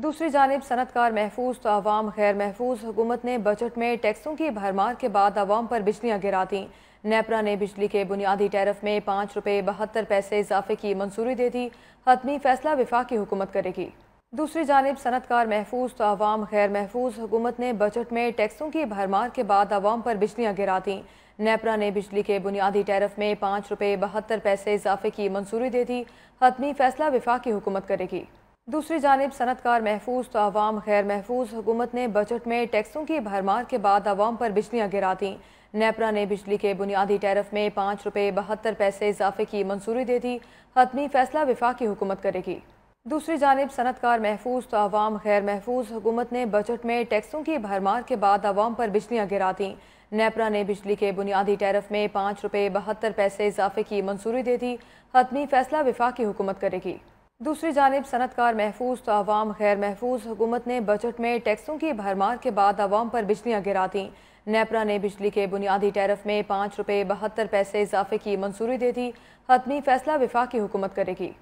दूसरी जानब सनतकार महफूज तो आवाम गैर महफूज हुकूमत ने बजट में टैक्सों की भरमार के बाद आवाम पर बिजलियाँ गिरा दी नेपरा ने बिजली के बुनियादी टैरफ में पाँच रुपये बहत्तर पैसे इजाफे की मंजूरी दे दी हतमी फैसला विफा की हुकूमत करेगी दूसरी जानब सनतकार महफूज तो आवाम गैर महफूज हुकूमत ने बजट में टैक्सों की भरमार के बाद आवाम पर बिजलियाँ गिरा दी नेपरा ने बिजली के बुनियादी टैरफ में पाँच रुपये बहत्तर पैसे इजाफे की मंजूरी दे दी हतमी फैसला की हुकूमत करेगी दूसरी जानब सनतकार महफूज तो आवाम गैर महफूज हुकूमत ने बजट में टैक्सों की भरमार के बाद आवाम पर बिजलियाँ गिरा दी नेपरा ने बिजली के बुनियादी टैरफ में पाँच रुपये बहत्तर पैसे इजाफे की मंजूरी दे दी हतमी फैसला की हुकूमत करेगी दूसरी जानब सनतकार महफूज तो आवाम गैर महफूज हुकूमत ने बजट में टैक्सों की भरमार के बाद आवाम पर बिजलियाँ गिरा दी नेपरा ने बिजली के बुनियादी टैरफ में पाँच रुपये बहत्तर पैसे इजाफे की मंजूरी दे दी हतमी फैसला की हुकूमत करेगी दूसरी जानब सनतकार महफूज तो आवाम खैर महफूज हुकूमत ने बजट में टैक्सों की भरमार के बाद आवाम पर बिजलियाँ गिरा दी नेपरा ने बिजली के बुनियादी टैरफ में पाँच रुपये बहत्तर पैसे इजाफे की मंजूरी दे दी हतमी फैसला विफाक की हुकूमत करेगी